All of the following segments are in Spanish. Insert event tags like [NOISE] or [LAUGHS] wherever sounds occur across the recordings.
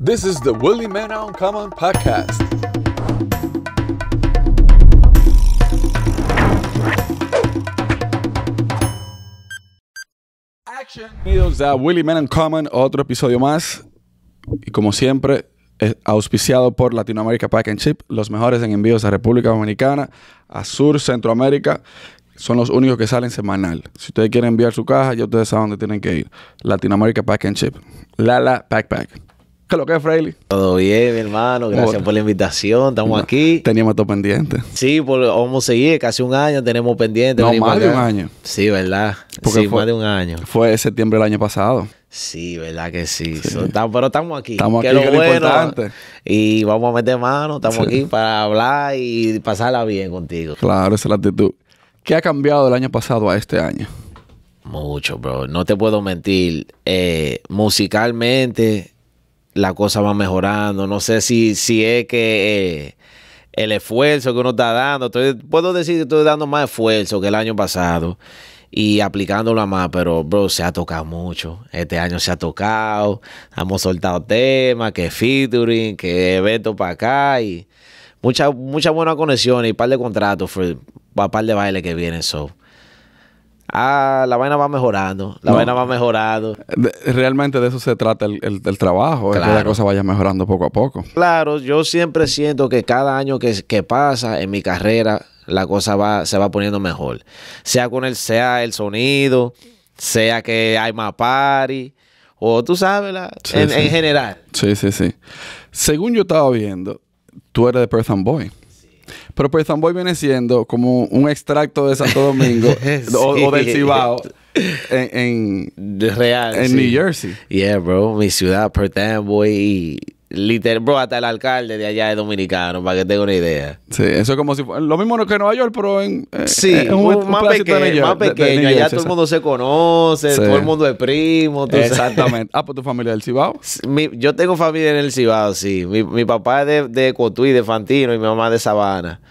This is the Willy Man on Common podcast. Action. Bienvenidos a Willy Man Common, otro episodio más. Y como siempre, eh, auspiciado por Latinoamérica Pack and Chip, los mejores en envíos a República Dominicana, a Sur, Centroamérica. Son los únicos que salen semanal. Si ustedes quieren enviar su caja, ya ustedes saben dónde tienen que ir. Latinoamérica Pack and Chip. Lala Pack Pack. ¿Qué lo que es, Freyly? Todo bien, mi hermano. Gracias por la invitación. Estamos aquí. Teníamos todo pendiente. Sí, vamos a seguir. Casi un año tenemos pendiente. No, más de un año. Sí, ¿verdad? sí, fue, más de un año. Fue septiembre del año pasado. Sí, ¿verdad que sí? pero estamos aquí. Estamos que aquí, lo bueno, Y vamos a meter manos. Estamos aquí para hablar y pasarla bien contigo. Claro, esa es la actitud. ¿Qué ha cambiado del año pasado a este año? Mucho, bro. No te puedo mentir. Eh, musicalmente la cosa va mejorando. No sé si, si es que eh, el esfuerzo que uno está dando, puedo decir que estoy dando más esfuerzo que el año pasado y aplicándola más, pero bro, se ha tocado mucho. Este año se ha tocado, hemos soltado temas, que featuring, que eventos para acá y muchas mucha buenas conexiones y un par de contratos para un par de bailes que vienen. So ah, la vaina va mejorando, la vaina va mejorando. realmente de eso se trata el, trabajo, que la cosa vaya mejorando poco a poco. Claro, yo siempre siento que cada año que, pasa en mi carrera, la cosa va, se va poniendo mejor. Sea con el, sea el sonido, sea que hay más party, o tú sabes, en, en general. Sí, sí, sí. Según yo estaba viendo, tú eres de Perth and Boy. Pero pues Boy viene siendo como un extracto de Santo Domingo [LAUGHS] o, del Cibao. En, Real, en New Jersey. Yeah, bro. Mi ciudad, Perth Amboy Literal, bro, hasta el alcalde de allá es dominicano, para que tenga una idea. Sí, eso es como si fuera lo mismo que Nueva York, pero en. Eh, sí, eh, más, pequeño, más pequeño. allá todo el mundo se conoce, todo el mundo es primo. Exactamente. Ah, pues tu familia del Cibao. [LAUGHS] yo tengo familia en el Cibao, sí. Mi, papá es de, Cotuí, de Fantino, y mi mamá es de Sabana.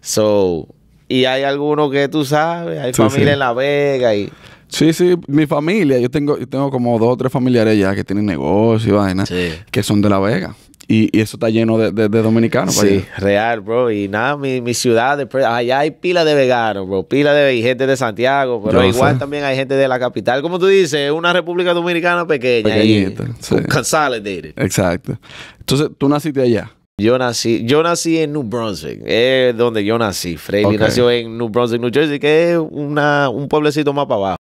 So, y hay algunos que tú sabes, hay familia en La Vega y. Sí, sí, mi familia, yo tengo, yo tengo como dos o tres familiares ya que tienen negocio y vaina, que son de La Vega. Y, eso está lleno de, de, dominicanos. Sí, real, bro. Y nada, mi, mi ciudad, allá hay pila de veganos, bro. Pila de y gente de Santiago, pero igual también hay gente de la capital. Como tú dices, es una República Dominicana pequeña. Pequeñita, Consolidated. Exacto. Entonces, tú naciste allá. Yo nací, yo nací en New Brunswick, es donde yo nací. Freddy nació en New Brunswick, New Jersey, que es una, un pueblecito más para abajo.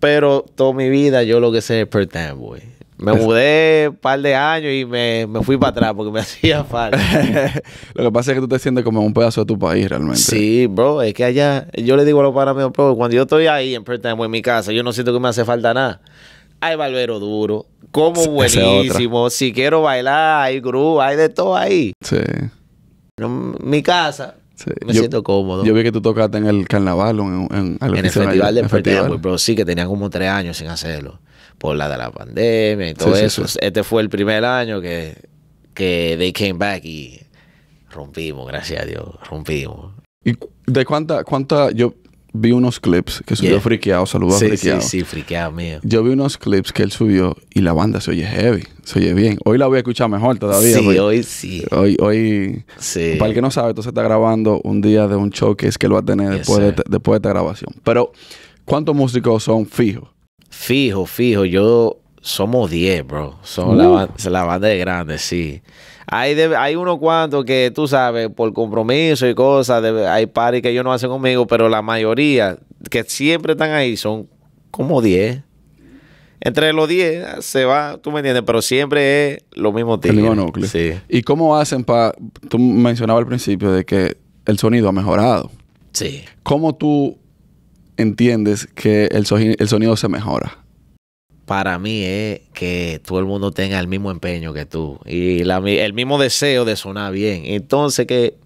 Pero toda mi vida yo lo que sé es Pearl Boy. Me mudé un par de años y me, fui para atrás porque me [LAUGHS] hacía falta. [LAUGHS] lo que pasa es que tú te sientes como un pedazo de tu país realmente. Sí, bro. Es que allá, yo le digo a para mí, bro, cuando yo estoy ahí en Time en mi casa, yo no siento que me hace falta nada. Hay barbero duro, como buenísimo. Si quiero bailar, hay gru, hay de todo ahí. Sí. mi casa, me siento cómodo. Yo vi que tú tocaste en el carnaval, en, en el festival de pero sí que tenía como tres años sin hacerlo. Por la de la pandemia y todo eso. este fue el primer año que, que they came back y rompimos, gracias a Dios, rompimos. ¿Y de cuánta, cuánta, yo vi unos clips que subió friqueado, saludos sí, friqueado. Sí, sí, friqueado mío. Yo vi unos clips que él subió y la banda se oye heavy, se oye bien. Hoy la voy a escuchar mejor todavía. Sí, hoy sí. Hoy, hoy. Sí. Para el que no sabe, se está grabando un día de un show que es que lo va a tener después, después de esta grabación. Pero, ¿cuántos músicos son fijos? Fijo, fijo. Yo somos 10, bro. Son la, banda de grandes, sí. Hay, hay unos cuantos que tú sabes, por compromiso y cosas, hay pares que ellos no hacen conmigo, pero la mayoría que siempre están ahí son como 10. Entre los 10 ah, se va, tú me entiendes, pero siempre es lo mismo tipo. El mismo núcleo. Sí. ¿Y cómo hacen para.? Tú mencionabas al principio de que el sonido ha mejorado. Sí. ¿Cómo tú entiendes que el sonido se mejora? para mí es que todo el mundo tenga el mismo empeño que tú y el mismo deseo de sonar bien. Entonces, que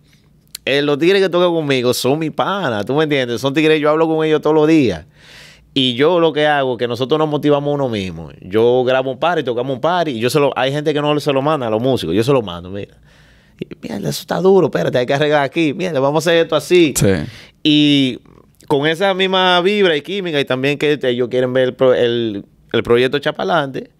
eh, los tigres que tocan conmigo son mi pana, ¿tú me entiendes? Son tigres, yo hablo con ellos todos los días. Y yo lo que hago es que nosotros nos motivamos uno mismo. Yo grabo un par y tocamos un par y yo se lo, hay gente que no se lo manda a los músicos, yo se lo mando, mira. eso está duro, espérate, hay que arreglar aquí, Mira vamos a hacer esto así. Y con esa misma vibra y química y también que ellos quieren ver el el proyecto Chapalante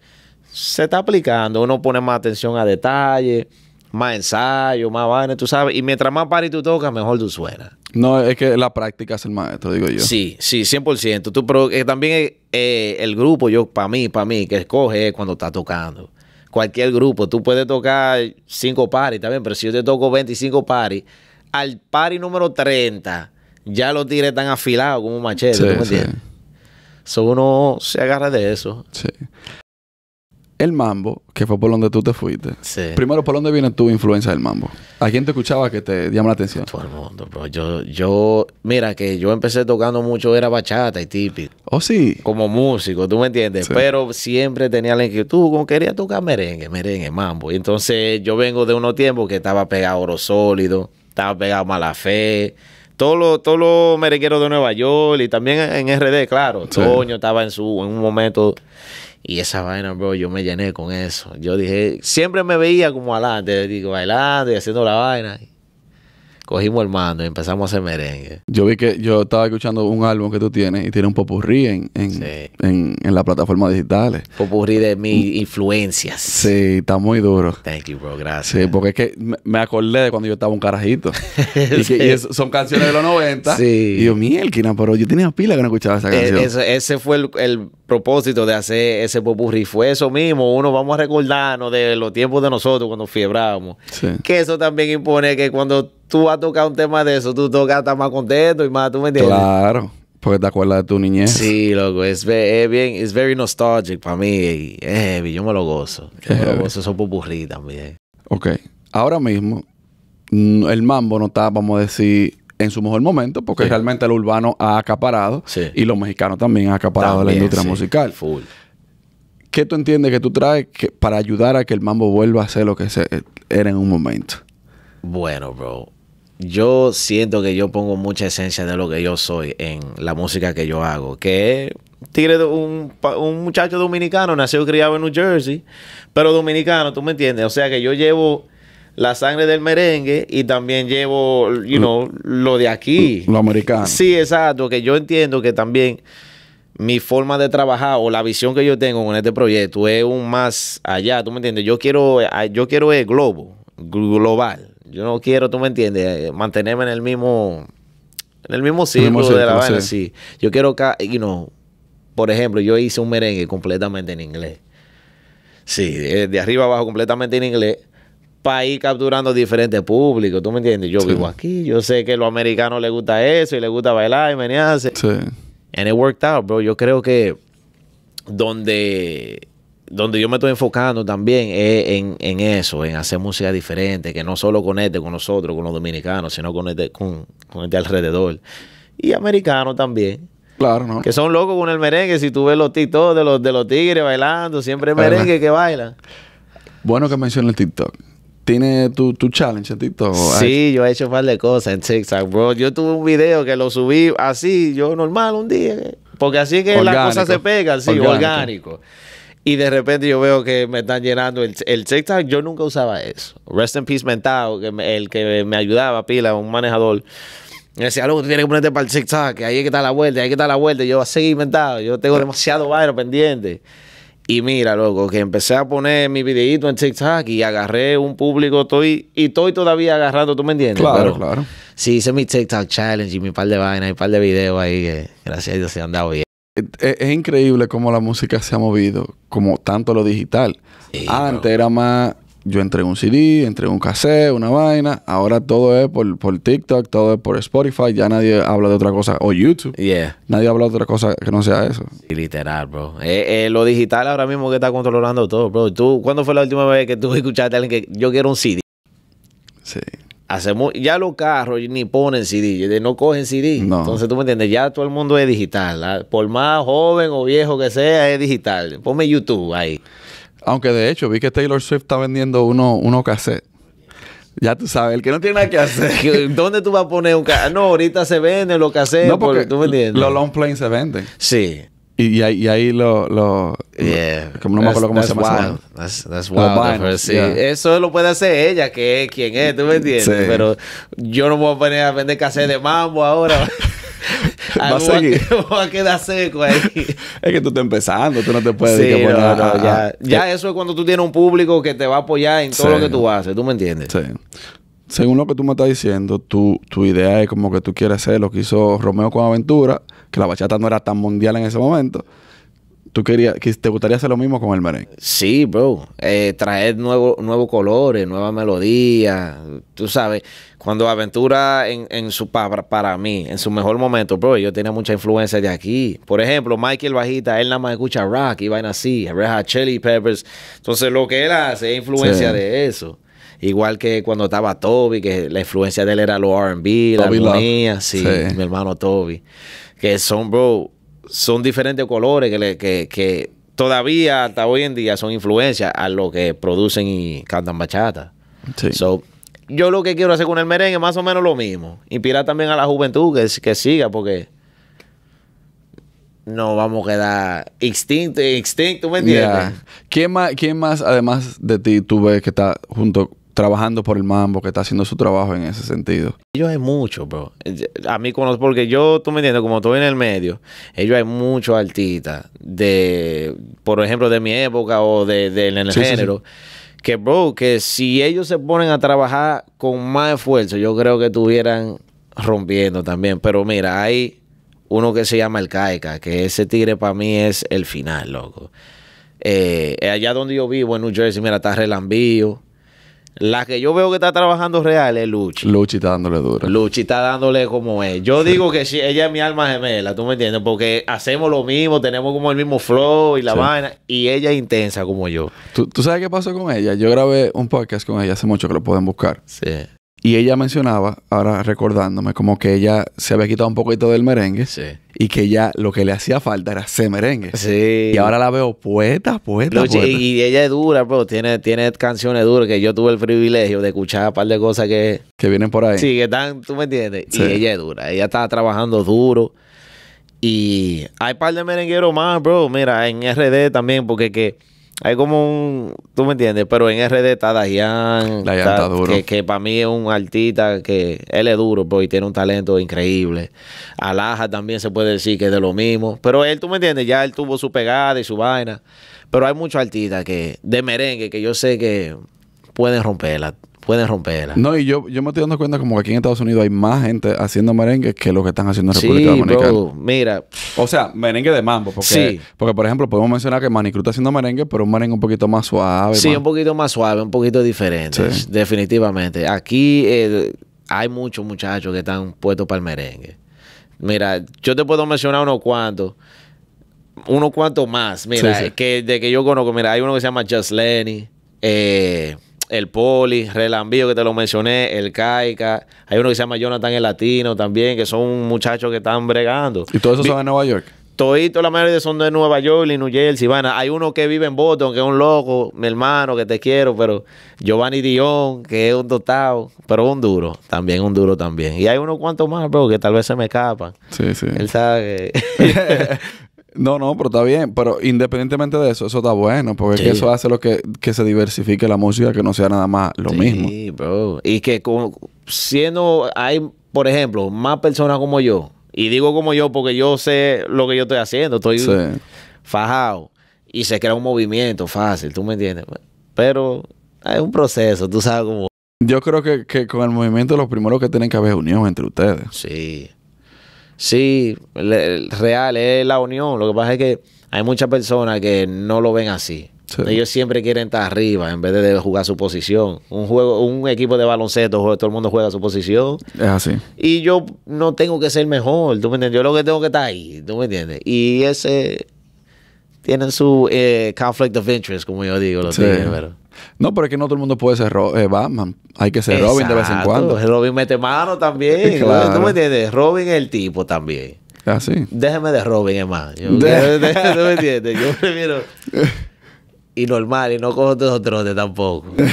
se está aplicando. Uno pone más atención a detalles, más ensayo, más vainas, tú sabes. Y mientras más pari tú tocas, mejor tú suenas. No, es que la práctica es el maestro, digo yo. Sí, sí, 100%. Tú, pero eh, también eh, eh, el grupo, yo, para mí, para mí, que escoge cuando está tocando. Cualquier grupo, tú puedes tocar Cinco paris, también, pero si yo te toco 25 paris, al pari número 30, ya lo tires tan afilado como un machete, ¿tú me entiendes? uno se agarra de eso. Sí. El mambo, que fue por donde tú te fuiste. Sí. Primero, ¿por dónde viene tu influencia del mambo? ¿A quién te escuchaba que te llama la atención? Todo el mundo, bro. Yo, yo, mira, que yo empecé tocando mucho, era bachata y típico. Oh, sí. Como músico, ¿tú me entiendes? Pero siempre tenía la inquietud, como quería tocar merengue, merengue, mambo. entonces yo vengo de unos tiempos que estaba pegado a oro sólido, estaba pegado a mala fe todos los todo lo merengueros de Nueva York y también en RD, claro. Toño estaba en su en un momento y esa vaina, bro, yo me llené con eso. Yo dije, siempre me veía como adelante, digo, bailando y haciendo la vaina cogimos el mando y empezamos a hacer merengue. Yo vi que yo estaba escuchando un álbum que tú tienes y tiene un popurrí en, en, en, las digitales. Popurrí de mis mm. influencias. Sí, está muy duro. Thank you, bro. Gracias. Sí, porque es que me acordé de cuando yo estaba un carajito. [LAUGHS] y, son canciones de los 90. Sí. Y yo, mielquina, pero yo tenía pila que no escuchaba esa e, canción. ese fue el, propósito de hacer ese popurrí. Fue eso mismo. Uno, vamos a recordarnos de los tiempos de nosotros cuando fiebrábamos. Que eso también impone que cuando tú vas a tocar un tema de eso, tú tocas, estás más contento y más, ¿tú me entiendes? Claro. Porque te acuerdas de tu niñez. Sí, loco, es, bien, es very nostalgic para mí. Es heavy, yo me lo gozo. Yo me lo gozo, son popurrí también. Ok, ahora mismo el mambo no está, vamos a decir, en su mejor momento, porque realmente el urbano ha acaparado y los mexicanos también han acaparado la industria musical. Full. ¿Qué tú entiendes que tú traes para ayudar a que el mambo vuelva a ser lo que era en un momento? Bueno, bro, yo siento que yo pongo mucha esencia de lo que yo soy en la música que yo hago, que tigre un, muchacho dominicano, nacido y criado en New Jersey, pero dominicano, tú me entiendes. O sea que yo llevo la sangre del merengue y también llevo, you know, lo de aquí. Lo americano. Sí, exacto, que yo entiendo que también mi forma de trabajar o la visión que yo tengo con este proyecto es un más allá, tú me entiendes. Yo quiero, eh, yo quiero el globo, global yo no quiero, tú me entiendes, eh, mantenerme en el mismo, en el mismo círculo, de la vaina, sí. Yo quiero, you know, por ejemplo, yo hice un merengue completamente en inglés. Sí, de, arriba abajo completamente en inglés para ir capturando diferentes públicos, ¿tú me entiendes? Yo vivo aquí, yo sé que a los americanos les gusta eso y les gusta bailar y menearse. Sí. And it worked out, bro. Yo creo que donde donde yo me estoy enfocando también es en, eso, en hacer música diferente, que no solo conecte con nosotros, con los dominicanos, sino conecte con, el de este alrededor. Y americanos también. Claro, ¿no? Que son locos con el merengue. Si tú ves los TikTok de los, de los tigres bailando, siempre merengue que baila Bueno que menciona el TikTok. ¿Tiene tu, challenge en TikTok? Sí, yo he hecho un par de cosas en TikTok, bro. Yo tuve un video que lo subí así, yo normal un día. Porque así que las la cosa se pega, sí, orgánico. orgánico y de repente yo veo que me están llenando el, el tiktok Yo nunca usaba eso. Rest in Peace Mentado, que el que me ayudaba, pila, un manejador. Me decía, loco, tú tienes que ponerte para el TikTok. que ahí hay que está la vuelta, hay que está la vuelta. Y a seguir inventado, yo tengo demasiado vaino pendiente. Y mira, loco, que empecé a poner mi videito en TikTok y agarré un público, estoy, y estoy todavía agarrando, ¿tú me entiendes? Claro, claro. Sí, hice mi TikTok challenge y mi par de vainas y par de videos ahí, que gracias a Dios se han dado bien es, increíble cómo la música se ha movido, como tanto lo digital. Antes era más, yo entregué un CD, entregué un cassette, una vaina. Ahora todo es por, por, TikTok, todo es por Spotify. Ya nadie habla de otra cosa. O YouTube. Yeah. Nadie habla de otra cosa que no sea eso. literal, bro. Eh, eh, lo digital ahora mismo que está controlando todo, bro. ¿Tú, ¿Cuándo fue la última vez que tú [LAUGHS] escuchaste a alguien que yo quiero un CD? Sí hacemos ya los carros ni ponen CD, no cogen CD. Entonces tú me entiendes, ya todo el mundo es digital, ¿ah? por más joven o viejo que sea, es digital. Ponme YouTube ahí. Aunque de hecho vi que Taylor Swift está vendiendo uno uno cassette. Ya tú sabes, el que no tiene nada que hacer. [LAUGHS] ¿Dónde tú vas a poner un cassette? No, ahorita se venden los cassettes. No, porque los long planes se venden. Sí. Y, ahí, lo. como no me acuerdo cómo se llama. Eso lo puede hacer ella, que es quien es, tú me entiendes. Pero yo no voy a poner a vender café de mambo ahora. [LAUGHS] [LAUGHS] Va a seguir. [LAUGHS] Va a quedar seco ahí. es que tú estás empezando, tú no te puedes. Sí, ya, ya eso es cuando tú tienes un público que te va a apoyar en todo lo que tú haces, ¿tú me entiendes? Sí según lo que tú me estás diciendo, tu, tu idea es como que tú quieres hacer lo que hizo Romeo con Aventura, que la bachata no era tan mundial en ese momento. ¿Tú querías, que te gustaría hacer lo mismo con el merengue? Sí, bro. Eh, traer nuevos nuevo colores, nuevas melodías. Tú sabes, cuando Aventura en, en su para, para, mí, en su mejor momento, bro, yo tenía mucha influencia de aquí. Por ejemplo, Michael Bajita, él nada más escucha rock y vaina así, Red Hot Chili Peppers. Entonces, lo que él hace es influencia de eso. Igual que cuando estaba Toby, que la influencia de él era lo RB, la armonía, sí, mi hermano Toby. Que son, bro, son diferentes colores que, le, todavía hasta hoy en día son influencias a lo que producen y cantan bachata. Sí. yo lo que quiero hacer con el merengue es más o menos lo mismo. Inspirar también a la juventud que, que siga, porque no vamos a quedar extinto, extinto, ¿me entiendes? ¿Quién, más, ¿Quién más, además de ti, tú ves que está junto trabajando por el mambo, que está haciendo su trabajo en ese sentido. Ellos hay muchos, bro. A mí conozco, porque yo, tú me entiendes, como estoy en el medio, ellos hay muchos artistas de, por ejemplo, de mi época o de, género. Que, bro, que si ellos se ponen a trabajar con más esfuerzo, yo creo que estuvieran rompiendo también. Pero mira, hay uno que se llama El Caica, que ese tigre para mí es el final, loco. Eh, allá donde yo vivo, en New Jersey, mira, está relambío. La que yo veo que está trabajando real es Luchi. Luchi está dándole duro. Luchi está dándole como es. Yo digo que si ella es mi alma gemela, ¿tú me entiendes? Porque hacemos lo mismo, tenemos como el mismo flow y la vaina. Y ella es intensa como yo. ¿Tú, ¿Tú, sabes qué pasó con ella? Yo grabé un podcast con ella hace mucho que lo pueden buscar. Sí. Y ella mencionaba, ahora recordándome, como que ella se había quitado un poquito del merengue. Sí. Y que ya lo que le hacía falta era ese merengue. Sí. Y ahora la veo poeta, poeta, poeta. Y, ella es dura, bro. Tiene, tiene canciones duras que yo tuve el privilegio de escuchar un par de cosas que... Que vienen por ahí. Sí, que están, tú me entiendes. Sí. Y ella es dura. Ella está trabajando duro. Y hay un par de merengueros más, bro. Mira, en RD también, porque que hay como un, tú me entiendes, pero en RD está Dayan, Que, para mí es un artista que él es duro pues, y tiene un talento increíble. Alaja también se puede decir que es de lo mismo, pero él, tú me entiendes, ya él tuvo su pegada y su vaina, pero hay muchos artistas que de merengue que yo sé que pueden romperla pueden romperla. No, y yo, yo me estoy dando cuenta como que aquí en Estados Unidos hay más gente haciendo merengue que lo que están haciendo en República sí, Dominicana. mira. O sea, merengue de mambo. Porque, sí. porque, por ejemplo, podemos mencionar que Manicru está haciendo merengue, pero un merengue un poquito más suave. Sí, un poquito más suave, un poquito diferente. Definitivamente. Aquí eh, hay muchos muchachos que están puestos para el merengue. Mira, yo te puedo mencionar unos cuantos unos cuantos más, mira, que de que yo conozco, mira, hay uno que se llama Just Lenny, eh, el Poli, Relambío, que te lo mencioné, el Caica. Hay uno que se llama Jonathan el Latino también, que son muchachos que están bregando. ¿Y todos esos son de Nueva York? Todito la mayoría son de Nueva York y New Jersey. Bueno, hay uno que vive en Boston, que es un loco, mi hermano, que te quiero, pero Giovanni Dion, que es un dotado, pero un duro, también un duro también. Y hay unos cuantos más, bro, que tal vez se me escapan. Sí, sí. Él sabe que... [LAUGHS] [LAUGHS] [LAUGHS] No, no, pero está bien. Pero independientemente de eso, eso está bueno. Porque eso hace lo que, se diversifique la música, que no sea nada más lo mismo. Sí, bro. Y que siendo, hay, por ejemplo, más personas como yo. Y digo como yo porque yo sé lo que yo estoy haciendo. Estoy fajado. Y se crea un movimiento fácil, ¿tú me entiendes? Pero es un proceso, tú sabes cómo. Yo creo que, que con el movimiento lo primero que tienen que haber es unión entre ustedes. Sí. Sí, el real, es la unión. Lo que pasa es que hay muchas personas que no lo ven así. Ellos siempre quieren estar arriba en vez de jugar su posición. Un juego, un equipo de baloncesto, todo el mundo juega su posición. Es así. Y yo no tengo que ser mejor, ¿tú me entiendes? Yo lo que tengo que estar ahí, ¿tú me entiendes? Y ese tienen su eh, conflict of interest, como yo digo, lo tienen, ¿verdad? No, pero es que no todo el mundo puede ser eh, Batman. Hay que ser Robin de vez en cuando. Robin mete mano también. [LAUGHS] Claro. ¿Tú me entiendes? Robin es el tipo también. ¿Ah, sí? Déjeme de Robin, hermano. [LAUGHS] ¿tú me entiendes? Yo primero. [LAUGHS] y normal y no cojo todos los trotes tampoco. [LAUGHS]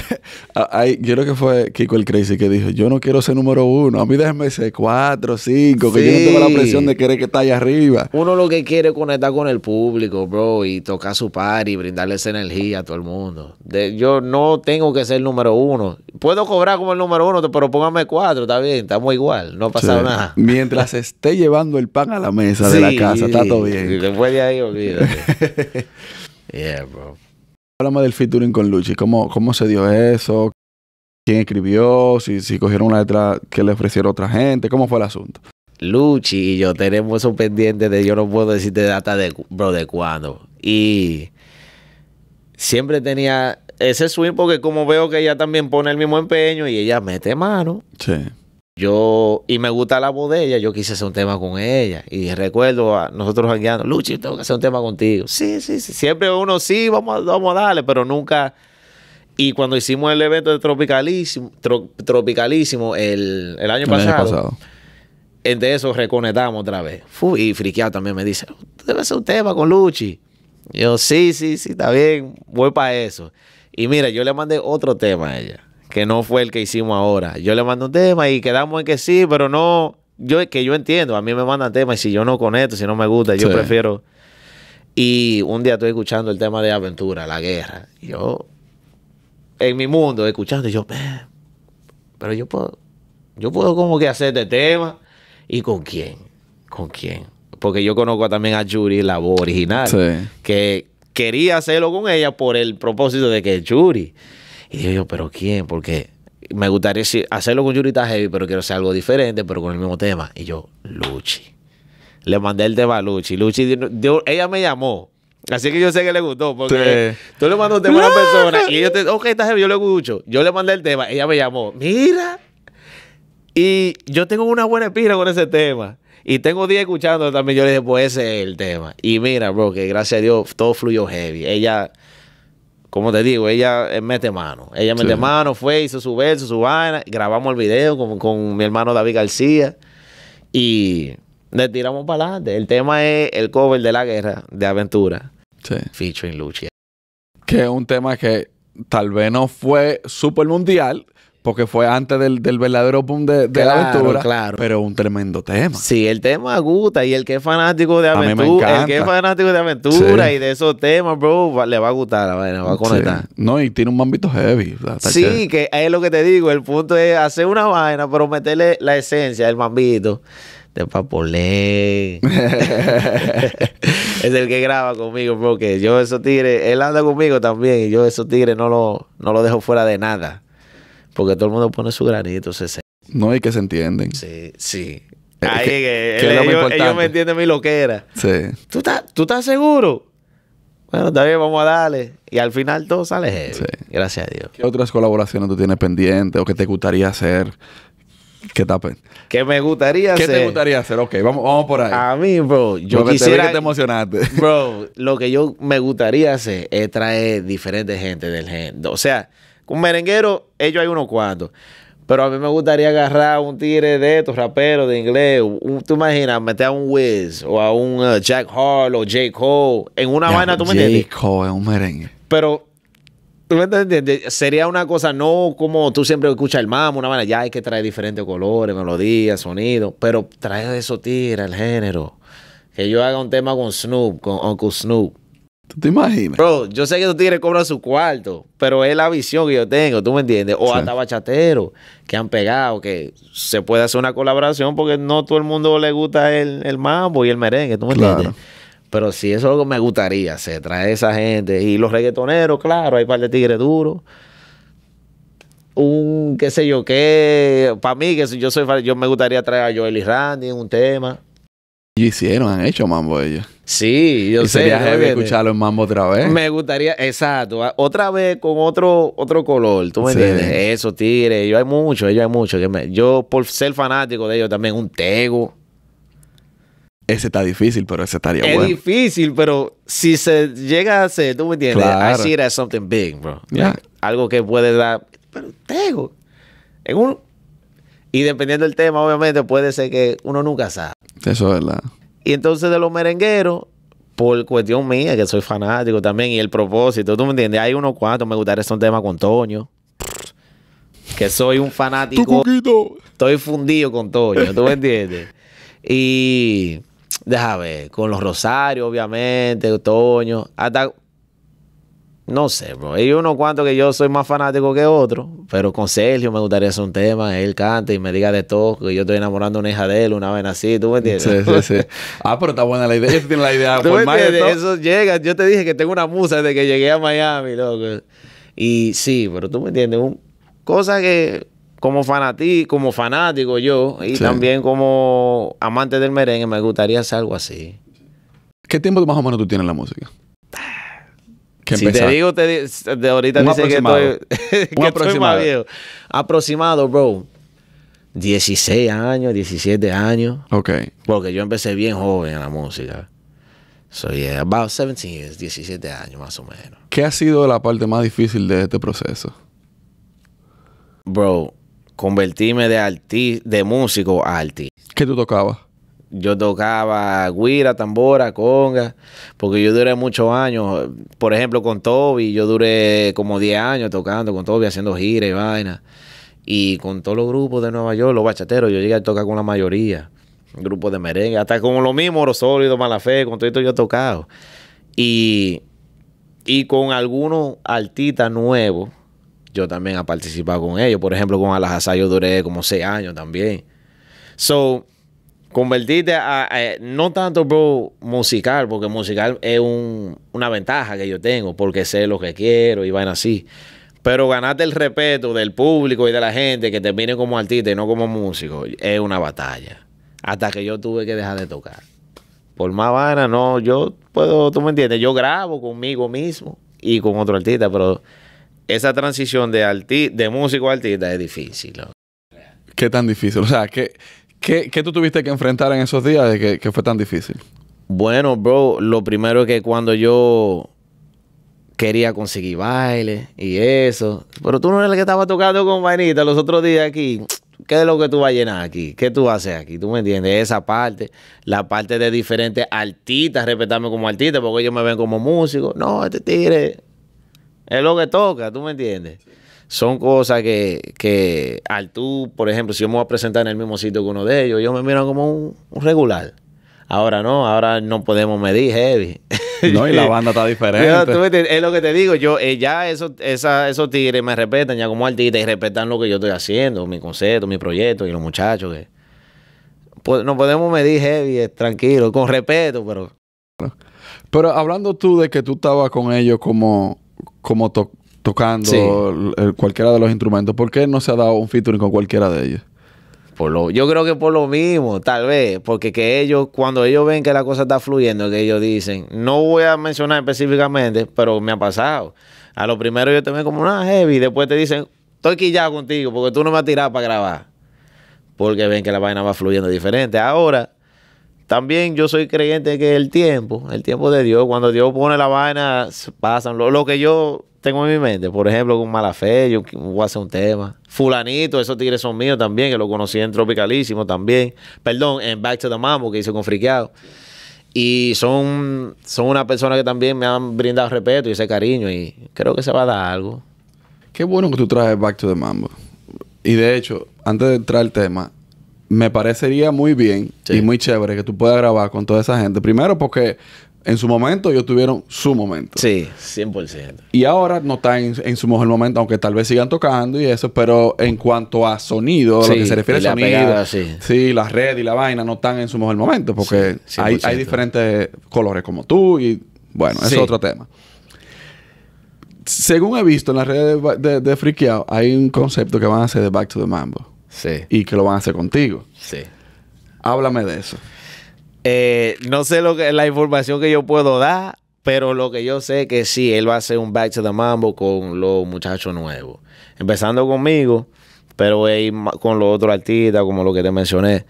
Ah, ay, yo creo que fue Kiko el Crazy que dijo, yo no quiero ser número uno, a mí déjenme ser cuatro, cinco, que yo no tengo la presión de querer que está allá arriba. Uno lo que quiere es conectar con el público, bro, y tocar su par y brindarle esa energía a todo el mundo. yo no tengo que ser el número uno. Puedo cobrar como el número uno, pero póngame cuatro, está bien, estamos igual, no ha pasado nada. Mientras [LAUGHS] esté llevando el pan a la mesa de la casa, está todo bien. Después de ahí, olvídate. [LAUGHS] yeah, bro. Háblame del featuring con Luchi. ¿Cómo, cómo se dio eso? ¿Quién escribió? Si, si cogieron una letra que le ofrecieron otra gente. ¿Cómo fue el asunto? Luchi y yo tenemos eso pendiente de yo no puedo decirte data de bro de cuándo. Y siempre tenía ese swing porque como veo que ella también pone el mismo empeño y ella mete mano. Sí. Yo, y me gusta la voz de ella, yo quise hacer un tema con ella. Y recuerdo a nosotros jangueando, Luchi, tengo que hacer un tema contigo. Sí, sí, sí. Siempre uno, sí, vamos, a, vamos darle, pero nunca. Y cuando hicimos el evento de Tropicalísimo, Tropicalísimo el, año, pasado, entre eso reconectamos otra vez. Fui, y Friqueado también me dice, debe hacer un tema con Luchi. yo, sí, sí, sí, está bien, voy para eso. Y mira, yo le mandé otro tema a ella que no fue el que hicimos ahora. Yo le mando un tema y quedamos en que sí, pero no, yo que yo entiendo, a mí me mandan tema y si yo no conecto, si no me gusta, yo prefiero. Y un día estoy escuchando el tema de aventura, la guerra. yo, en mi mundo, escuchando, yo, pero yo puedo, yo puedo como que hacer este tema. ¿Y con quién? ¿Con quién? Porque yo conozco también a Yuri, la voz original, que quería hacerlo con ella por el propósito de que Yuri y yo, ¿pero quién? Porque me gustaría hacerlo con Yurita Heavy, pero quiero hacer algo diferente, pero con el mismo tema. Y yo, Luchi. Le mandé el tema a Luchi. Luchi, ella me llamó. Así que yo sé que le gustó, porque tú le mandas un tema a una persona y ella te ok, está heavy, yo le escucho. Yo le mandé el tema, ella me llamó, mira. Y yo tengo una buena espina con ese tema. Y tengo 10 escuchando también. Yo le dije, pues ese es el tema. Y mira, bro, que gracias a Dios todo fluyó heavy. Ella como te digo, ella eh, mete mano. Ella mete mano, fue, hizo su verso, su vaina. Grabamos el video con, mi hermano David García. Y le tiramos para adelante. El tema es el cover de la guerra de aventura. Sí. Featuring Lucha. Que es un tema que tal vez no fue super mundial, porque fue antes del, del verdadero boom de, de la aventura. Pero un tremendo tema. Sí, el tema gusta. Y el que es fanático de aventura, el que es fanático de aventura y de esos temas, bro, le va a gustar la vaina, va a conectar. No, y tiene un mambito heavy. sí, que es lo que te digo. El punto es hacer una vaina, pero meterle la esencia del mambito de Papolé. [LAUGHS] es el que graba conmigo, porque yo esos tigres, él anda conmigo también, y yo esos tigres no lo, no lo dejo fuera de nada. Porque todo el mundo pone su granito, se No, hay que se entienden. Sí, sí. Eh, ahí que, que, ellos, me entienden mi loquera. Sí. ¿Tú estás, seguro? Bueno, está vamos a darle. Y al final todo sale heavy. Sí. Gracias a Dios. ¿Qué otras colaboraciones tú tienes pendientes o que te gustaría hacer? ¿Qué tapen? ¿Qué me gustaría hacer? ¿Qué te gustaría hacer? Ok, vamos, vamos por ahí. A mí, bro, yo Porque quisiera... que te emocionaste. [LAUGHS] Bro, lo que yo me gustaría hacer es traer diferentes gente del género. O sea, un merenguero, ellos hay unos cuantos. Pero a mí me gustaría agarrar un tigre de estos raperos de inglés. tú imaginas, meter a un Wiz o a un Jack uh, Jack Harlow, J. Cole, en una vaina, ¿tú me entiendes? J. Cole es un merengue. Pero, ¿tú me entiendes? Sería una cosa, no como tú siempre escuchas el mamo, una vaina, ya hay que traer diferentes colores, melodías, sonidos, pero trae de esos tigres el género. Que yo haga un tema con Snoop, con Uncle Snoop ¿Tú te imaginas? Bro, yo sé que los tigres cobran su cuarto, pero es la visión que yo tengo, ¿tú me entiendes? O hasta bachateros que han pegado, que se puede hacer una colaboración porque no todo el mundo le gusta el, mambo y el merengue, ¿tú me entiendes? Pero sí, eso es lo que me gustaría hacer, traer esa gente. Y los reggaetoneros, claro, hay par de tigres duros. Un, qué sé yo, qué, para mí, que yo soy, yo me gustaría traer a Joel y Randy en un tema. Y hicieron, han hecho mambo ellos. Sí, yo y sé. Sería heavy escucharlo en mambo otra vez. Me gustaría, exacto, otra vez con otro otro color, ¿tú me entiendes? Eso, tire, yo hay mucho, ellos hay mucho. Que yo por ser fanático de ellos también, un tego. Ese está difícil, pero ese estaría bueno. Es difícil, pero si se llega a hacer, ¿tú me entiendes? Claro. I see it as something big, bro. algo que puede dar, pero tego, en un... Y dependiendo del tema, obviamente, puede ser que uno nunca sabe. Eso es verdad. Y entonces de los merengueros, por cuestión mía, que soy fanático también, y el propósito, ¿tú me entiendes? Hay unos cuantos, me gustaría son tema con Toño. Que soy un fanático. Estoy fundido con Toño, ¿tú me entiendes? Y, déjame ver, con los Rosarios, obviamente, Toño. Hasta no sé, bro. Hay uno cuanto que yo soy más fanático que otro, pero con Sergio me gustaría hacer un tema, él cante y me diga de todo, que yo estoy enamorando a una hija de él, una vez así, ¿tú me entiendes? Sí, sí, sí. Ah, pero está buena la idea, tiene la idea. [LAUGHS] ¿Tú Eso llega, yo te dije que tengo una musa desde que llegué a Miami, loco. Y sí, pero tú me entiendes, un, cosa que como fanatí, como fanático yo y también como amante del merengue me gustaría hacer algo así. ¿Qué tiempo más o menos tú tienes en la música? si te digo, te de ahorita dice que estoy, [LAUGHS] que estoy más viejo. Aproximado, bro. 16 años, 17 años. Ok. Porque yo empecé bien joven en la música. So yeah, about 17 years, 17 años más o menos. ¿Qué ha sido la parte más difícil de este proceso? Bro, convertirme de artista, de músico a artista. ¿Qué tú tocabas? yo tocaba guira, tambora, conga, porque yo duré muchos años. Por ejemplo, con Toby, yo duré como 10 años tocando con Toby, haciendo giras y vaina. Y con todos los grupos de Nueva York, los bachateros, yo llegué a tocar con la mayoría. Grupos de merengue, hasta con lo mismo, Oro Sólido, Fe. con todo esto yo he tocado. Y, y con algunos artistas nuevos, yo también he participado con ellos. Por ejemplo, con Alas yo duré como 6 años también. So, convertirte a, no tanto bro musical, porque musical es una ventaja que yo tengo, porque sé lo que quiero y van así. Pero ganarte el respeto del público y de la gente que te mire como artista y no como músico es una batalla. Hasta que yo tuve que dejar de tocar. Por más vaina, no, yo puedo, tú me entiendes, yo grabo conmigo mismo y con otro artista, pero esa transición de, arti de músico a artista es difícil. ¿Qué tan difícil? O sea, que ¿Qué, tú tuviste que enfrentar en esos días de que, fue tan difícil? Bueno, bro, lo primero es que cuando yo quería conseguir baile y eso, pero tú no eres el que estaba tocando con vainita los otros días aquí. ¿Qué es lo que tú vas a llenar aquí? ¿Qué tú haces aquí? ¿Tú me entiendes? Esa parte, la parte de diferentes artistas, respetarme como artista, porque ellos me ven como músico. No, este tigre es lo que toca, ¿tú me entiendes? son cosas que, que al tú, por ejemplo, si yo me voy a presentar en el mismo sitio que uno de ellos, ellos me miran como un, regular. Ahora no, ahora no podemos medir heavy. [LAUGHS] No, y la banda está diferente. es lo que te digo, yo eh, ya esos, esos tigres me respetan ya como artistas, y respetan lo que yo estoy haciendo, mi concepto, mi proyecto y los muchachos que... Pues, no podemos medir heavy, eh, tranquilo, con respeto, pero... Pero hablando tú de que tú estabas con ellos como, como tocando cualquiera de los instrumentos. ¿Por qué no se ha dado un featuring con cualquiera de ellos? Por lo, yo creo que por lo mismo, tal vez, porque que ellos, cuando ellos ven que la cosa está fluyendo, que ellos dicen, no voy a mencionar específicamente, pero me ha pasado. A lo primero yo te ven como una ah, heavy, después te dicen, estoy quillado contigo porque tú no me has tirado para grabar. Porque ven que la vaina va fluyendo diferente. Ahora, también yo soy creyente que el tiempo, el tiempo de Dios, cuando Dios pone la vaina, pasan lo que yo tengo en mi mente. Por ejemplo, con mala yo voy a hacer un tema. Fulanito, esos tigres son míos también, que lo conocí en Tropicalísimo también. Perdón, en Back to the Mambo, que hice con Friqueado. Y son, son una persona que también me han brindado respeto y ese cariño. Y creo que se va a dar algo. Qué bueno que tú traes Back to the Mambo. Y de hecho, antes de entrar al tema, me parecería muy bien y muy chévere que tú puedas grabar con toda esa gente. Primero porque en su momento, ellos tuvieron su momento. Sí, 100%. Y ahora no están en, su mejor momento, aunque tal vez sigan tocando y eso, pero en cuanto a sonido, lo que se refiere a sonido, sí. sí. la red y la vaina no están en su mejor momento, porque hay, diferentes colores como tú y bueno, es otro tema. Según he visto en las redes de, de, de hay un concepto que van a hacer de Back to the Mambo. Sí. Y que lo van a hacer contigo. Sí. Háblame de eso. Eh, no sé lo que, la información que yo puedo dar, pero lo que yo sé es que sí, él va a hacer un Back to the Mambo con los muchachos nuevos. Empezando conmigo, pero con los otros artistas, como lo que te mencioné.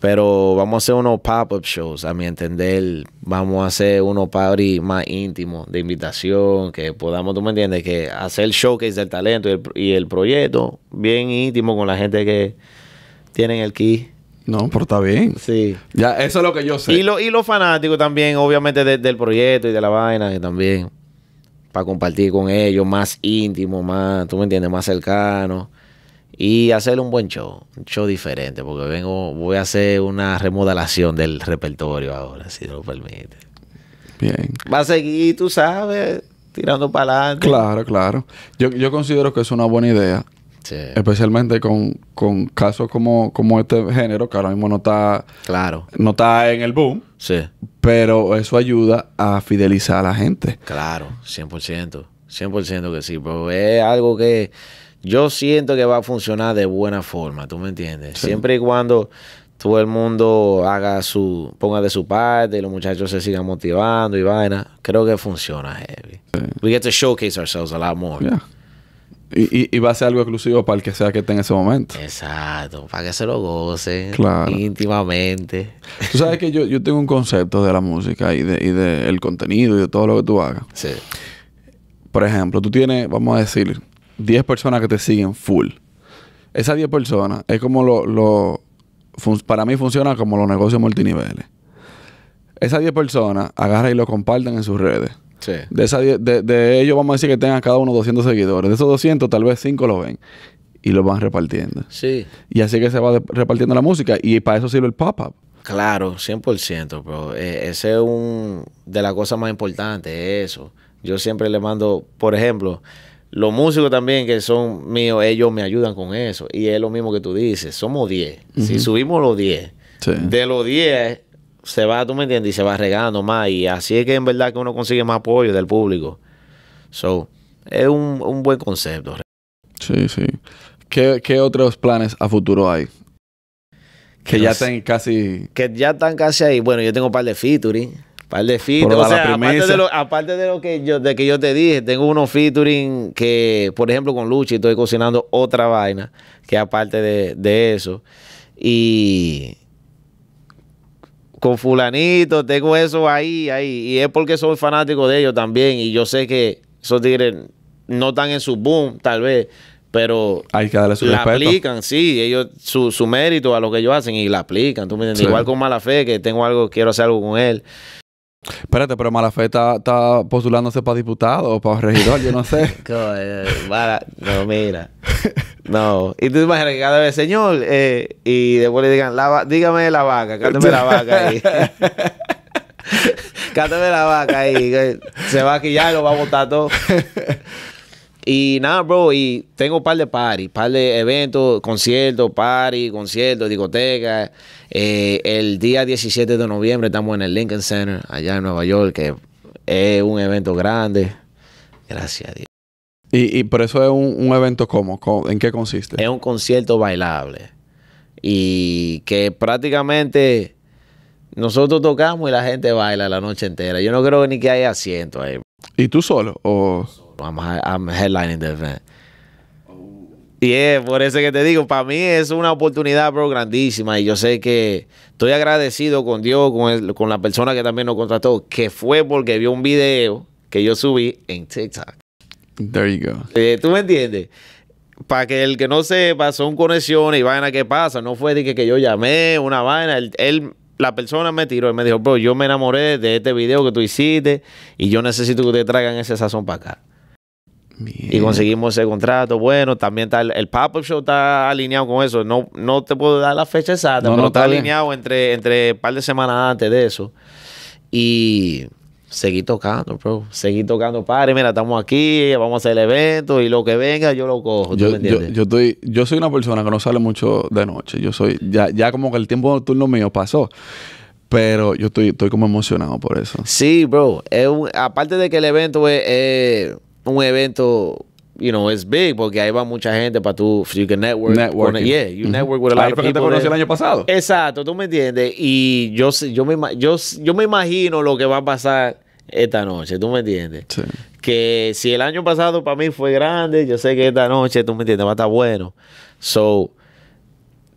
Pero vamos a hacer unos pop-up shows, a mi entender. Vamos a hacer unos parties más íntimos, de invitación, que podamos, tú me entiendes, que hacer el showcase del talento y el, y el proyecto bien íntimo con la gente que tienen el key no, pero está bien. Sí. Ya, eso es lo que yo sé. Y, lo, y los fanáticos también, obviamente, del proyecto y de la vaina, que también. Para compartir con ellos, más íntimo, más, tú me entiendes, más cercano. Y hacer un buen show, un show diferente, porque vengo, voy a hacer una remodelación del repertorio ahora, si lo permite. Bien. Va a seguir, tú sabes, tirando para adelante. Claro, claro. Yo, yo considero que es una buena idea. Especialmente con, casos como, como este género, que ahora mismo no está, claro. no está en el boom. Pero eso ayuda a fidelizar a la gente. Claro, 100%. 100% que sí, pero es algo que yo siento que va a funcionar de buena forma, ¿tú me entiendes? Siempre y cuando todo el mundo haga su, ponga de su parte y los muchachos se sigan motivando y vaina, creo que funciona heavy. We get to showcase ourselves a lot more. Y, y, va a ser algo exclusivo para el que sea que esté en ese momento. Exacto, para que se lo gocen íntimamente. Tú sabes que yo, tengo un concepto de la música y del contenido y de todo lo que tú hagas. Sí. Por ejemplo, tú tienes, vamos a decir, 10 personas que te siguen full. Esas 10 personas es como lo, lo para mí funciona como los negocios multiniveles. Esas 10 personas agarran y lo comparten en sus redes. De, ellos vamos a decir que tengan cada uno 200 seguidores. De esos 200, tal vez 5 los ven. Y los van repartiendo. Sí. Y así que se va repartiendo la música. Y para eso sirve el pop-up. Claro, 100%, pero eh, ese es un de las cosas más importantes, eso. Yo siempre le mando, por ejemplo, los músicos también que son míos, ellos me ayudan con eso. Y es lo mismo que tú dices, somos 10. Si subimos los 10, de los 10 se va, tú me entiendes, y se va regando más. Y así es que en verdad que uno consigue más apoyo del público. So, es un, buen concepto. Sí, sí. ¿Qué, otros planes a futuro hay? Que, ya están casi. Que ya están casi ahí. Bueno, yo tengo un par de featuring. Un par de featuring. O sea, aparte de, lo, aparte de lo que yo, de que yo te dije, tengo unos featuring que, por ejemplo, con Luchi estoy cocinando otra vaina. Que aparte de, de eso. Y con fulanito, tengo eso ahí, ahí. Y es porque soy fanático de ellos también. Y yo sé que esos tigres no están en su boom, tal vez, pero hay que darle su la aplican, sí, ellos su, su, mérito a lo que ellos hacen y la aplican, tú me entiendes? Igual con mala fe, que tengo algo, quiero hacer algo con él. Espérate, pero Malafé está, postulándose para diputado o para regidor, yo no sé. [LAUGHS] no, mira. No. Y tú imaginas que cada vez, señor, eh, y después le digan, dígame la vaca, cántame la vaca ahí. [LAUGHS] cántame la vaca ahí. se va a quillar y lo va a votar todo. Y nada, bro, y tengo un par de parties, par de eventos, conciertos, parties, conciertos, discotecas. Eh, el día 17 de noviembre estamos en el Lincoln Center, allá en Nueva York, que es un evento grande. Gracias a Dios. ¿Y, por eso es un, evento cómo? ¿En qué consiste? Es un concierto bailable. Y que prácticamente nosotros tocamos y la gente baila la noche entera. Yo no creo ni que haya asiento ahí. ¿Y tú solo? O... vamos I'm headlining the event. Y es por eso que te digo, para mí es una oportunidad, bro, grandísima. Y yo sé que estoy agradecido con Dios, con, con la persona que también nos contrató, que fue porque vio un video que yo subí en TikTok. There you go. Eh, ¿Tú me entiendes? Para que el que no sepa, son conexiones y vaina que pasa. No fue de que, yo llamé, una vaina. Él, la persona me tiró y me dijo, bro, yo me enamoré de este video que tú hiciste y yo necesito que te traigan ese sazón para acá. Y conseguimos ese contrato. Bueno, también está el, pop-up show está alineado con eso. No, no te puedo dar la fecha exacta, pero está, alineado entre, entre un par de semanas antes de eso. Y seguí tocando, bro. Seguí tocando, padre. Mira, estamos aquí, vamos a hacer el evento y lo que venga, yo lo cojo. ¿tú yo, me Yo, estoy, yo soy una persona que no sale mucho de noche. Yo soy, ya, como que el tiempo nocturno mío pasó. Pero yo estoy, estoy como emocionado por eso. Sí, bro. aparte de que el evento es, un evento you know, es big porque ahí va mucha gente para tú, you can network. yeah, you network with a lot of te conocí el año pasado. Exacto, tú me entiendes. Y yo, yo, me, yo, yo me imagino lo que va a pasar esta noche, tú me entiendes. Que si el año pasado para mí fue grande, yo sé que esta noche, tú me entiendes, va a estar bueno. So,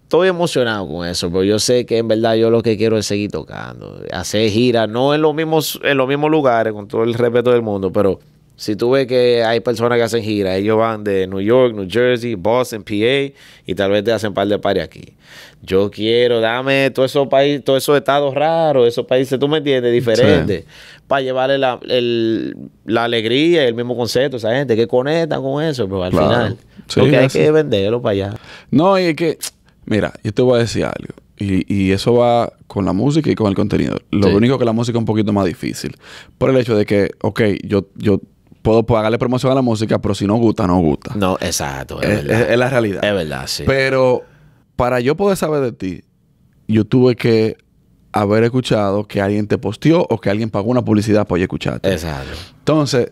estoy emocionado con eso, pero yo sé que en verdad yo lo que quiero es seguir tocando, hacer giras, no en los mismos, en los mismos lugares, con todo el respeto del mundo, pero si tú ves que hay personas que hacen giras, ellos van de New York, New Jersey, Boston, PA, y tal vez te hacen par de pares aquí. Yo quiero, dame todos esos países, todos esos estados raros, esos países, tú me entiendes, diferentes, para llevarle la, la alegría, el mismo concepto esa gente que conecta con eso, pero al final, lo que hay que venderlo para allá. No, y es que, mira, yo te voy a decir algo. Y, eso va con la música y con el contenido. Lo único que la música es un poquito más difícil. Por el hecho de que, ok, yo, yo puedo pagarle promoción a la música, pero si no gusta, no gusta. No, exacto. Es, la realidad. Es verdad, sí. Pero para yo poder saber de ti, yo tuve que haber escuchado que alguien te posteó o que alguien pagó una publicidad para yo escucharte. Exacto. Entonces,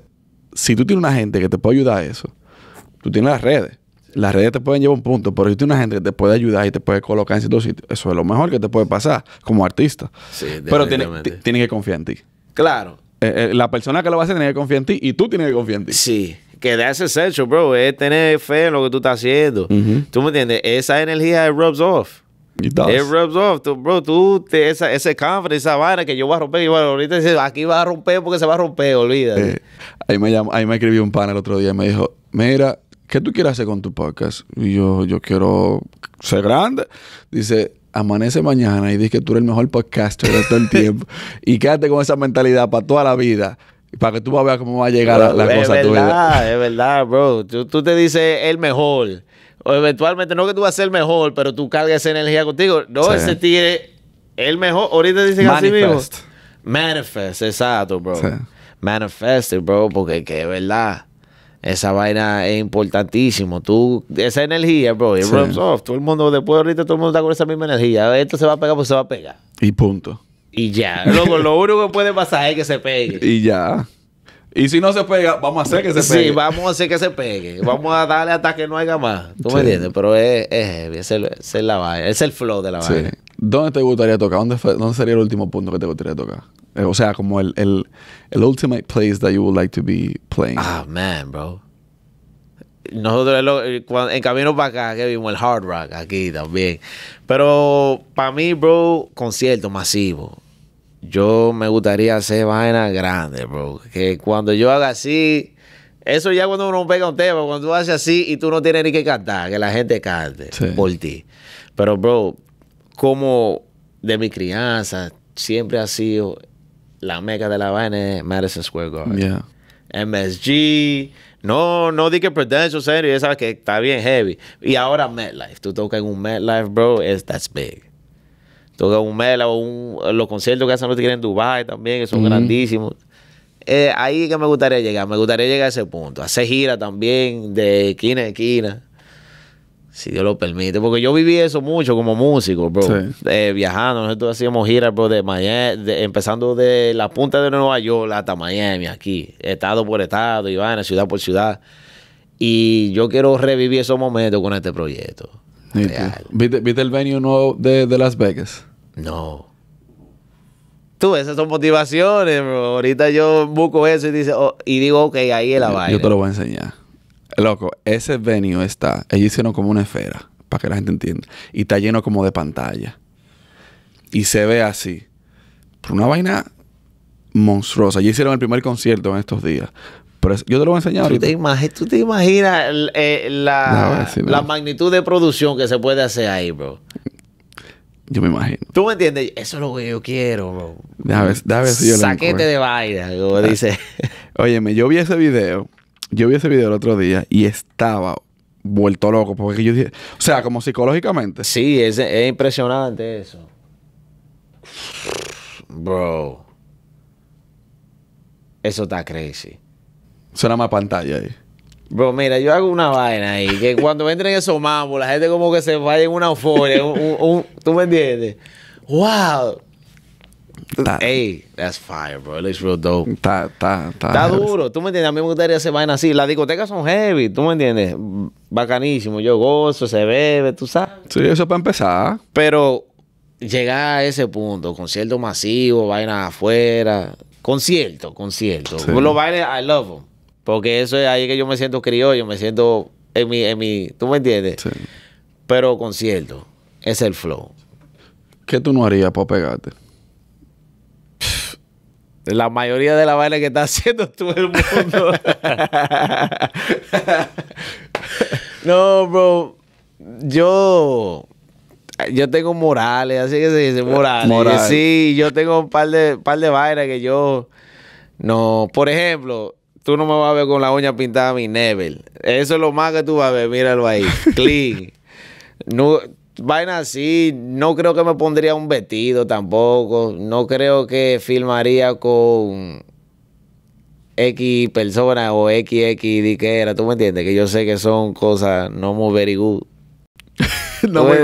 si tú tienes una gente que te puede ayudar a eso, tú tienes las redes. Las redes te pueden llevar un punto, pero si tienes una gente que te puede ayudar y te puede colocar en ciertos sitios, eso es lo mejor que te puede pasar como artista. Sí, pero tiene tienes que confiar en ti. Claro. Eh, eh, la persona que lo va a hacer tiene que confiar en ti y tú tienes que confiar en ti. Sí, que de ese hecho, bro, es tener fe en lo que tú estás haciendo. ¿Tú me entiendes? Esa energía it rubs off. It, rubs off, bro. Tú, te, esa, ese confidence, esa vaina que yo voy a romper. Y bueno, ahorita dices, aquí va a romper porque se va a romper, olvídate. Eh, ahí, me llamó, ahí me escribió un panel el otro día y me dijo, mira, ¿qué tú quieres hacer con tu podcast? Y yo, yo quiero ser grande. Dice, amanece mañana y dices que tú eres el mejor podcaster de todo el tiempo [LAUGHS] y quédate con esa mentalidad para toda la vida. para que tú veas cómo va a llegar la, es verdad, Es verdad, bro. Tú, te dices el mejor. O eventualmente, no que tú vas a ser el mejor, pero tú cargas esa energía contigo. No, ese tigre, el mejor. Ahorita dicen así mismo. Manifest, exacto, bro. Manifest, bro, porque es verdad. Esa vaina es importantísimo. Tú, esa energía, bro, it sí. off. Todo el mundo, después ahorita todo el mundo está con esa misma energía. Esto se va a pegar, pues se va a pegar. Y punto. Y ya. Luego, lo único que puede pasar es que se pegue. Y ya. Y si no se pega, vamos a hacer que se pegue. Sí, vamos a hacer que se pegue. Vamos a darle hasta que no haya más. ¿Tú me entiendes? Pero es, es Es la vaina. Es el flow de la vaina. ¿Dónde te gustaría tocar? ¿Dónde, ¿Dónde sería el último punto que te gustaría tocar? Eh, o sea, como el, el, ultimate place that you would like to be playing. Ah, man, bro. Nosotros eh, en camino para acá que vimos el hard rock aquí también. Pero para mí, bro, concierto masivo. Yo me gustaría hacer vainas grandes, bro. Que cuando yo haga así, eso ya cuando uno pega un tema, cuando tú haces así y tú no tienes ni que cantar, que la gente cante por ti. Pero, bro, como de mi crianza siempre ha sido la meca de La vaina es Madison Square Garden. MSG. No, no di que Prudential serio, ya sabes que está bien heavy. Y ahora MetLife. Tú tocas en un MetLife, bro, es, that's big. Tocas un MetLife, un, los conciertos que hacen los tigres en Dubai también, que son mm-hmm. grandísimos. Eh, ahí que me gustaría llegar. Me gustaría llegar a ese punto. Hacer gira también de esquina a esquina si Dios lo permite. Porque yo viví eso mucho como músico, bro. Eh, viajando, nosotros hacíamos giras, bro, de Miami, empezando de la punta de Nueva York hasta Miami, aquí, estado por estado, y ciudad por ciudad. Y yo quiero revivir esos momentos con este proyecto. ¿Viste, el venue nuevo de, Las Vegas? No. Tú, esas son motivaciones, bro. Ahorita yo busco eso y, dice, oh, y digo, ok, ahí es la vaina. Yo te lo voy a enseñar. Loco, ese venue está, ellos hicieron como una esfera, para que la gente entienda, y está lleno como de pantalla. Y se ve así. Por una vaina monstruosa. Ellos hicieron el primer concierto en estos días. Pero yo te lo voy a enseñar. ¿Tú, te, ¿tú te, imaginas eh, la, magnitud de producción que se puede hacer ahí, bro? Yo me imagino. ¿Tú me entiendes? Eso es lo que yo quiero, bro. Déjame, si Saquete de vaina, como dice. Ah, óyeme, yo vi ese video yo vi ese video el otro día y estaba vuelto loco. Porque yo dije, o sea, como psicológicamente. Sí, es, impresionante eso. Bro. Eso está crazy. Suena más pantalla ahí. Bro, mira, yo hago una vaina ahí, que [LAUGHS] cuando entren esos mambo, la gente como que se vaya en una euforia, ¿tú me entiendes? ¡Wow! Ey, that's fire, bro. It's real dope. Está, está, está. Está duro, tú me entiendes. A mí me gustaría hacer vaina así. Las discotecas son heavy, tú me entiendes. Bacanísimo. Yo gozo, se bebe, tú sabes. Sí, eso para empezar. Pero llegar a ese punto, concierto masivo, vaina afuera. Concierto, concierto. Los bailes, I love them. Porque eso es ahí que yo me siento criollo, me siento en mi, en mi, ¿tú me entiendes? Sí. Pero concierto, es el flow. ¿Qué tú no harías para pegarte? La mayoría de la baile que está haciendo [LAUGHS] todo el mundo. [LAUGHS] no, bro. Yo. Yo tengo morales, así que se dice morales. Sí, yo tengo un par de, par de vainas que yo. No, por ejemplo, tú no me vas a ver con la uña pintada mi Nebel. Eso es lo más que tú vas a ver, míralo ahí. [LAUGHS] Clean. No, vaina así, no creo que me pondría un vestido tampoco, no creo que filmaría con X persona o XX diquera, tú me entiendes, que yo sé que son cosas no muy very [LAUGHS] no, muy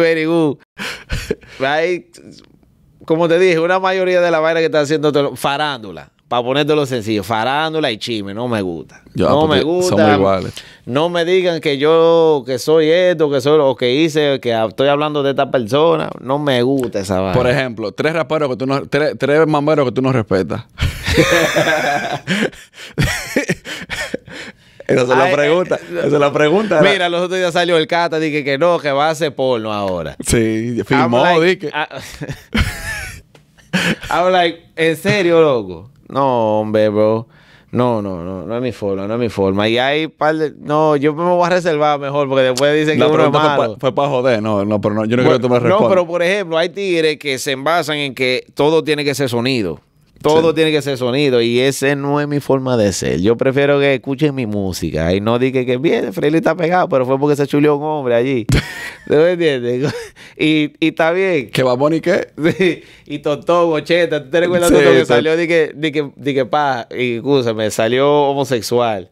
very good. muy [LAUGHS] Hay, como te dije, una mayoría de la vaina que está haciendo farándula para ponerte lo sencillo, farándula y chisme, no me gusta. no me gusta. Somos iguales. No me digan que yo, que soy esto, que soy lo que hice, que estoy hablando de esta persona. No me gusta esa vaina. Por ejemplo, tres raperos que tú no, tres, mameros que tú no respetas. [LAUGHS] Esa es la pregunta. Eh, eh, esa es la pregunta. Mira, los otros días salió el Cata, dije que no, que va a hacer porno ahora. Sí, ...firmó... dije. I, like, [LAUGHS] en serio, loco. No, hombre, bro. No, no, no, no es mi forma, no es mi forma. Y hay par de. No, yo me voy a reservar mejor porque después dicen que uno es malo. Fue, para joder, no, no, pero yo no quiero creo que tú me respondas. No, pero por ejemplo, hay tigres que se envasan en que todo tiene que ser sonido. Todo tiene que ser sonido y ese no es mi forma de ser. Yo prefiero que escuchen mi música y no diga que bien, Freyli está pegado, pero fue porque se chuleó un hombre allí. [LAUGHS] ¿Te entiendes? [LAUGHS] Y, está bien. ¿Qué va [LAUGHS] y Y Totó, 80. te recuerdas sí, que salió de pa, y escúchame, salió homosexual?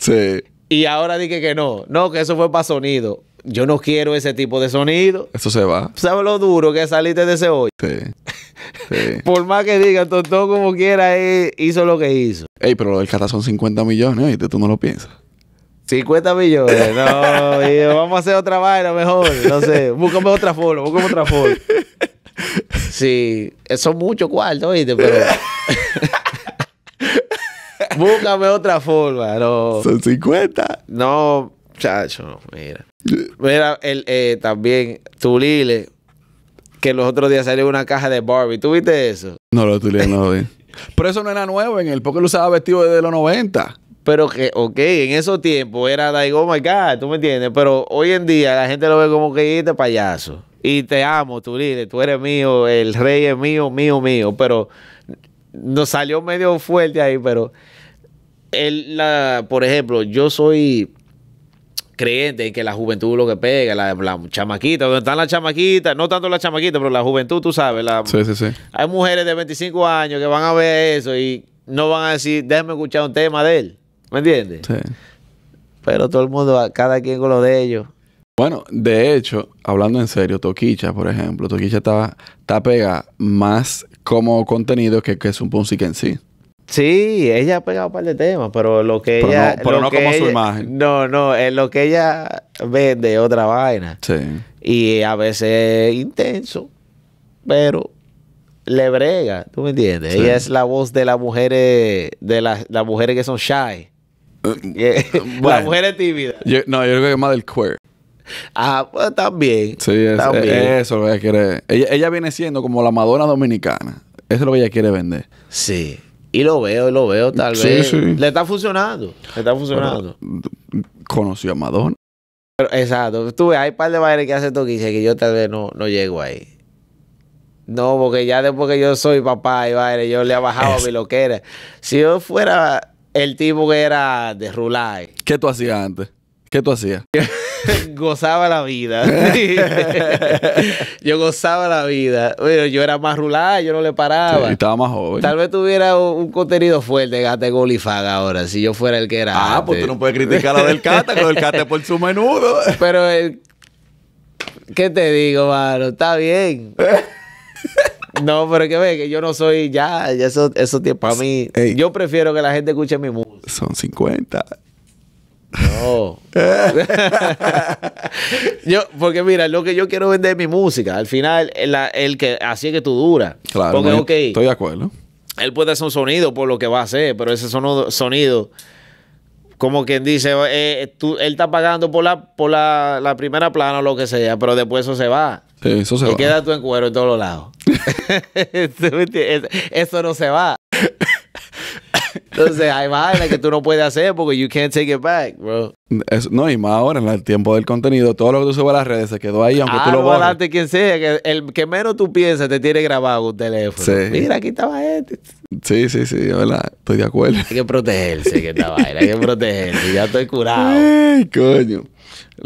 sí. Y ahora dije que no. No, que eso fue para sonido. Yo no quiero ese tipo de sonido. Eso se va. ¿Sabes lo duro que saliste de ese hoy? Sí. [LAUGHS] Por más que digan, todo como quiera, eh, hizo lo que hizo. Ey, pero el del son 50 millones, y tú no lo piensas. 50 millones, no, [LAUGHS] vamos a hacer otra vaina mejor, no sé, búscame otra forma, búscame otra forma. Sí, son muchos cuartos, ¿viste? Pero... [LAUGHS] búscame otra forma, no. Son 50. No, chacho, mira. Mira, el, eh, también Tulile que los otros días salió una caja de Barbie. ¿Tú viste eso? No lo estudié, no lo vi. Pero eso no era nuevo en él, porque lo usaba vestido desde los 90. Pero que, ok, en esos tiempos era like, oh my God, ¿tú me entiendes? Pero hoy en día la gente lo ve como que este payaso. Y te amo, tú tú eres mío, el rey es mío, mío, mío. Pero nos salió medio fuerte ahí, pero él, la, por ejemplo, yo soy creyentes en que la juventud lo que pega, la, chamaquita, donde están las chamaquitas, no tanto las chamaquitas, pero la juventud, tú sabes. La, sí, sí, sí. Hay mujeres de 25 años que van a ver eso y no van a decir, déjame escuchar un tema de él. ¿Me entiendes? Sí. Pero todo el mundo, cada quien con lo de ellos. Bueno, de hecho, hablando en serio, Toquicha, por ejemplo, Toquicha está, está pega más como contenido que, que es un Ponzi que en sí. Sí, ella ha pegado un par de temas, pero lo que ella. pero no como su imagen. No, no, es lo que ella vende otra vaina. Sí. Y a veces es intenso, pero le brega, ¿tú me entiendes? Ella es la voz de las mujeres, de las, mujeres que son shy. Eh, [LAUGHS] eh, eh, las mujeres tímidas. no, yo creo que es más del queer. Ah, pues también. Sí, es, eso lo que ella quiere. Ella, ella viene siendo como la Madonna dominicana. Eso es lo que ella quiere vender. Sí. Y lo veo, y lo veo, tal vez. Le está funcionando. Le está funcionando. conoció a Madonna. exacto. Tú ves, hay un par de bailes que hace todo que yo tal vez no, no llego ahí. No, porque ya después que yo soy papá y baile, yo le he bajado a mi loquera. Si yo fuera el tipo que era de Rulay. ¿Qué tú hacías antes? ¿Qué tú hacías? [LAUGHS] gozaba la vida. [LAUGHS] yo gozaba la vida. Bueno, yo era más rulada, yo no le paraba. estaba más joven. Tal vez tuviera un, contenido fuerte, Gate Golifaga, ahora, si yo fuera el que era. Ah, pues tú no puedes criticar a del [LAUGHS] Cata, con el Cata por su menudo. Pero ¿Qué te digo, mano? Está bien. No, pero que ve, que yo no soy ya, ya eso, eso tiempo a mí. Yo prefiero que la gente escuche mi música. Son 50. No. [LAUGHS] yo, porque mira, lo que yo quiero vender es mi música. Al final, el que así es que tú duras. Claro. estoy de acuerdo. Él puede hacer un sonido por lo que va a hacer, pero ese sonido, sonido como quien dice, eh, él está pagando por la, por la, primera plana o lo que sea, pero después eso se va. eso se y queda tú en cuero en todos los lados. [LAUGHS] eso no se va. [LAUGHS] Entonces hay vainas que tú no puedes hacer porque you can't take it back, bro. no, y más ahora en el tiempo del contenido, todo lo que tú subes a las redes se quedó ahí, aunque tú ah, lo borres. quien sea, que el que menos tú piensas te tiene grabado un teléfono. Sí. Mira, aquí estaba este. Sí, sí, sí, verdad, estoy de acuerdo. Hay que protegerse, que esta vaina, hay que protegerse, ya estoy curado. Ay, [LAUGHS] coño.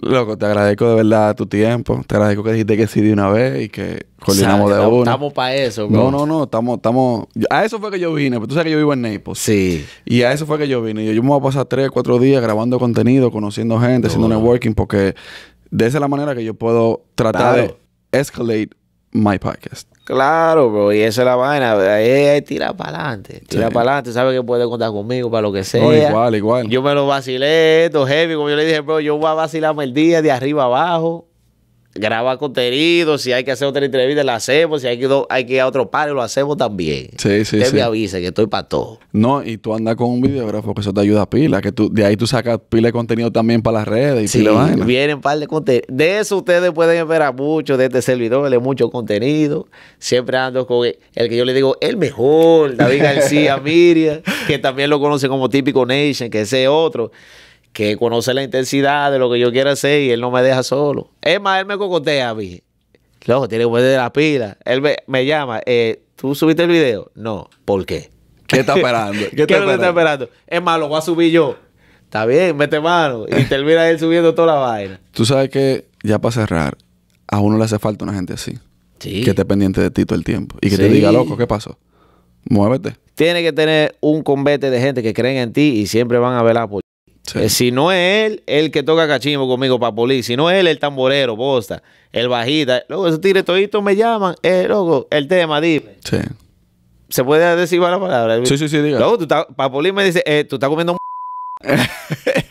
Loco, te agradezco de verdad tu tiempo. Te agradezco que dijiste que sí de una vez y que coordinamos de una. Estamos para eso, bro. No, no, no. Estamos, estamos. A eso fue que yo vine. Pero pues tú sabes que yo vivo en Naples. Sí. Y a eso fue que yo vine. Yo, me voy a pasar tres, cuatro días grabando contenido, conociendo gente, haciendo networking, porque de esa es la manera que yo puedo tratar de escalate my podcast. Claro, bro, y esa es la vaina. Ahí tira para adelante, tira para adelante. Sabe que puede contar conmigo para lo que sea. igual, igual. Yo me lo vacilé, esto heavy. Como yo le dije, bro, yo voy a vacilarme el día de arriba abajo graba contenido, si hay que hacer otra entrevista, la hacemos, si hay que, hay que ir a otro par, lo hacemos también. Sí, sí, Usted me avisa que estoy para todo. No, y tú andas con un videógrafo que eso te ayuda a pila, que tú, de ahí tú sacas pila de contenido también para las redes y sí, pila de vienen par de contenido. De eso ustedes pueden esperar mucho de este servidor, le mucho contenido. Siempre ando con el, que yo le digo, el mejor, David García [LAUGHS] Miria, que también lo conoce como Típico Nation, que ese otro que conoce la intensidad de lo que yo quiero hacer y él no me deja solo. Es más, él me cocotea a mí. Loco, tiene que de la pila. Él me, llama, eh, ¿tú subiste el video? No, ¿por qué? ¿Qué está [LAUGHS] esperando? ¿Qué, está, esperando? Es más, lo voy a subir yo. Está bien, mete mano. Y [LAUGHS] termina él subiendo toda la vaina. Tú sabes que, ya para cerrar, a uno le hace falta una gente así. Sí. Que esté pendiente de ti todo el tiempo. Y que te diga, loco, ¿qué pasó? Muévete. Tiene que tener un convete de gente que creen en ti y siempre van a velar por eh, si no es él, el que toca cachimbo conmigo Papolí, Si no es él, el tamborero, posta, el bajita. Luego esos tigres me llaman. Eh, loco, el tema, dime. Sí. ¿Se puede decir la palabra? Sí, sí, sí, diga. Luego, tú Papolí me dice, eh, tú estás comiendo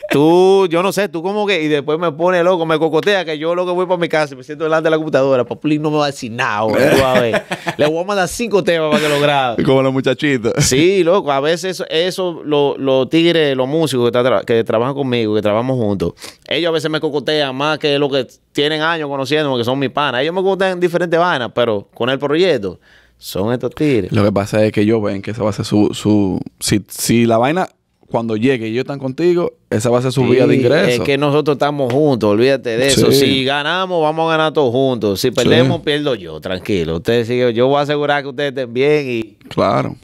tú, yo no sé, tú como que, y después me pone loco, me cocotea que yo lo que voy para mi casa, me siento delante de la computadora, Papi no me va a decir nada, [LAUGHS] Le voy a mandar cinco temas para que lo grabe. Como los muchachitos. Sí, loco, a veces eso, los tigres, los músicos que, trabajan conmigo, que trabajamos juntos, ellos a veces me cocotean más que lo que tienen años conociéndome, que son mis panas. Ellos me cocotean diferentes vainas pero con el proyecto. Son estos tigres. Lo que pasa es que yo ven que esa va a ser su... si, si la vaina cuando llegue y yo están contigo, esa va a ser su vía de ingreso. Es que nosotros estamos juntos, olvídate de eso. Si ganamos, vamos a ganar todos juntos. Si perdemos, pierdo yo, tranquilo. Ustedes sigue, yo voy a asegurar que ustedes estén bien y. Claro.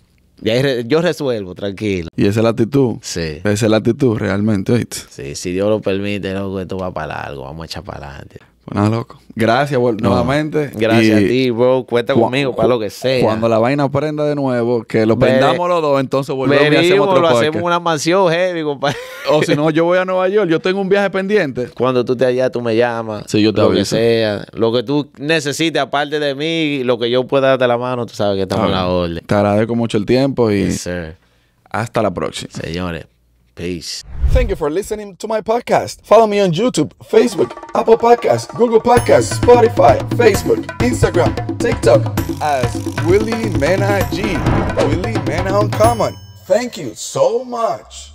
Y ahí yo resuelvo, tranquilo. Y esa es la actitud. Sí. Esa es la actitud, realmente, Sí, si Dios lo permite, esto va para largo, vamos a echar para adelante. Gracias, nuevamente. Gracias a ti, bro. Cuenta conmigo para lo que sea. Cuando la vaina prenda de nuevo, que lo prendamos los dos, entonces volvemos y hacemos otro lo hacemos una mansión heavy, compadre. O si no, yo voy a Nueva York. Yo tengo un viaje pendiente. [LAUGHS] Cuando tú te allá, tú me llamas. Sí, yo te lo que sea. Lo que tú necesites, aparte de mí, lo que yo pueda darte la mano, tú sabes que estamos en la ah, orden. Te agradezco mucho el tiempo y... hasta la próxima. Señores. Peace. Thank you for listening to my podcast. Follow me on YouTube, Facebook, Apple Podcasts, Google Podcasts, Spotify, Facebook, Instagram, TikTok as Willie Mena G. Willie Mena Uncommon. Thank you so much.